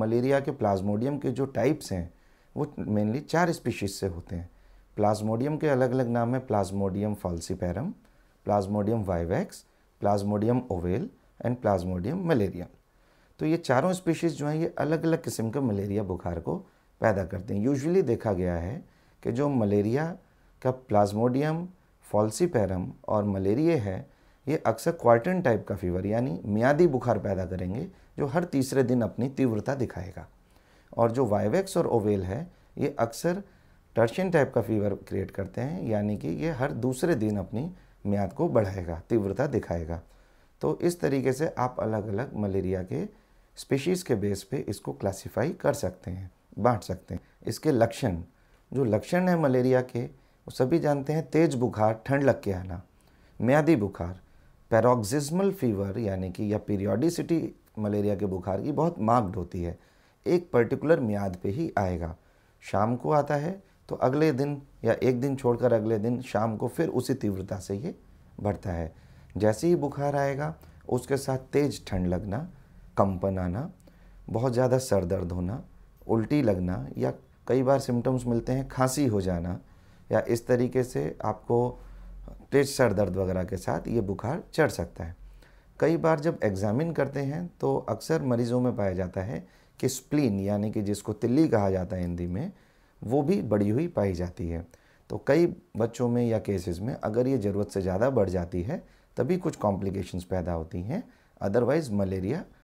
malaria के Plasmodium के जो टाइप्स हैं वो मेनली चार स्पीशीज से होते हैं प्लाज्मोडियम के अलग अलग नाम है plasmodium falciparum plasmodium vivax plasmodium ovale and plasmodium malaria तो ये चारों स्पीशीज़ जो हैं ये अलग अलग किस्म के मलेरिया बुखार को पैदा करते हैं यूजुअली देखा गया है कि जो मलेरिया का प्लाज्मोडियम फॉल्सीपैरम और मलेरिया है ये अक्सर क्वार्टन टाइप का फीवर यानी मियादी बुखार पैदा करेंगे जो हर तीसरे दिन अपनी तीव्रता दिखाएगा और जो वाइवेक्स और ओवेल है ये अक्सर टर्शन टाइप का फीवर क्रिएट करते हैं यानी कि ये हर दूसरे दिन अपनी म्याद को बढ़ाएगा तीव्रता दिखाएगा तो इस तरीके से आप अलग अलग मलेरिया के स्पीशीज़ के बेस पे इसको क्लासिफाई कर सकते हैं बांट सकते हैं इसके लक्षण जो लक्षण है मलेरिया के वो सभी जानते हैं तेज़ बुखार ठंड लग के आना म्यादी बुखार पैरोक्सिजमल फीवर यानी कि या पीरियोडिसिटी मलेरिया के बुखार की बहुत मार्क्ड होती है एक पर्टिकुलर म्याद पे ही आएगा शाम को आता है तो अगले दिन या एक दिन छोड़कर अगले दिन शाम को फिर उसी तीव्रता से ये बढ़ता है जैसे ही बुखार आएगा उसके साथ तेज ठंड लगना कंपन आना बहुत ज़्यादा सर दर्द होना उल्टी लगना या कई बार सिम्टम्स मिलते हैं खांसी हो जाना या इस तरीके से आपको तेज सर दर्द वगैरह के साथ ये बुखार चढ़ सकता है कई बार जब एग्ज़ामिन करते हैं तो अक्सर मरीज़ों में पाया जाता है कि स्प्लीन यानी कि जिसको तिल्ली कहा जाता है हिंदी में वो भी बढ़ी हुई पाई जाती है तो कई बच्चों में या केसेस में अगर ये ज़रूरत से ज़्यादा बढ़ जाती है तभी कुछ कॉम्प्लिकेशंस पैदा होती हैं अदरवाइज़ मलेरिया